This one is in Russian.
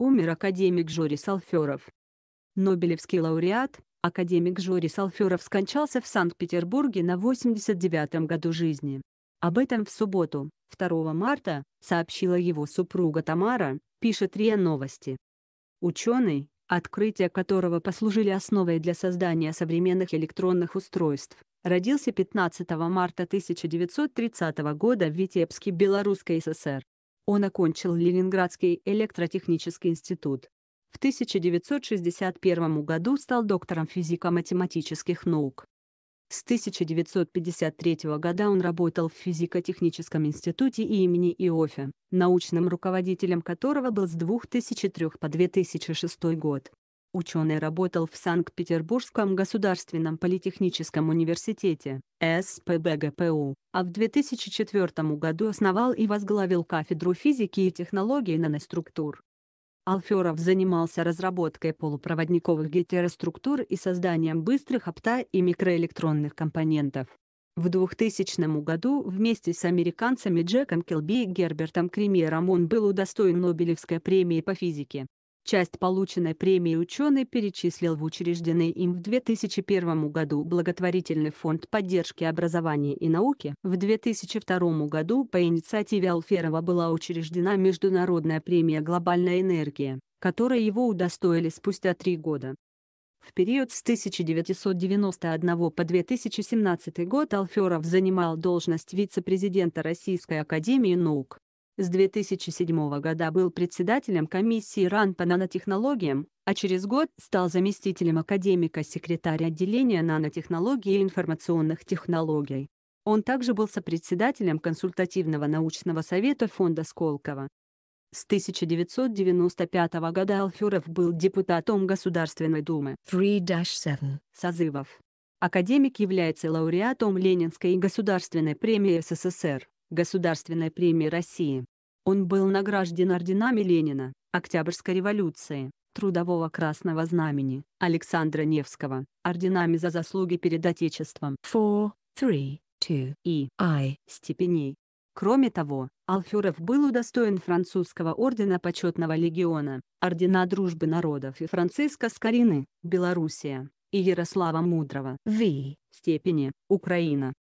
умер академик Жори Салферов. Нобелевский лауреат, академик Жори Салферов скончался в Санкт-Петербурге на 89-м году жизни. Об этом в субботу, 2 марта, сообщила его супруга Тамара, пишет РИА Новости. Ученый, открытия которого послужили основой для создания современных электронных устройств, родился 15 марта 1930 года в Витебске Белорусской ССР. Он окончил Ленинградский электротехнический институт. В 1961 году стал доктором физико-математических наук. С 1953 года он работал в физико-техническом институте имени Иофе, научным руководителем которого был с 2003 по 2006 год. Ученый работал в Санкт-Петербургском государственном политехническом университете СПБГПУ, а в 2004 году основал и возглавил кафедру физики и технологий наноструктур. Алферов занимался разработкой полупроводниковых гетероструктур и созданием быстрых опта- и микроэлектронных компонентов. В 2000 году вместе с американцами Джеком Келби и Гербертом Кремером он был удостоен Нобелевской премии по физике. Часть полученной премии ученый перечислил в учрежденный им в 2001 году благотворительный фонд поддержки образования и науки. В 2002 году по инициативе Алферова была учреждена Международная премия «Глобальная энергия», которой его удостоили спустя три года. В период с 1991 по 2017 год Алферов занимал должность вице-президента Российской академии наук с 2007 года был председателем комиссии РАН по нанотехнологиям, а через год стал заместителем академика секретаря отделения нанотехнологий и информационных технологий. Он также был сопредседателем консультативного научного совета фонда Сколково. С 1995 года Алфюров был депутатом Государственной думы 3-7 созывов. Академик является лауреатом Ленинской государственной премии СССР. Государственной премии России. Он был награжден орденами Ленина, Октябрьской революции, Трудового Красного Знамени, Александра Невского, орденами за заслуги перед Отечеством. 4, 3, 2 и I степеней. Кроме того, Алферов был удостоен французского ордена почетного легиона, ордена дружбы народов и Франциска Скорины, Белоруссия, и Ярослава Мудрого. v, Степени, Украина.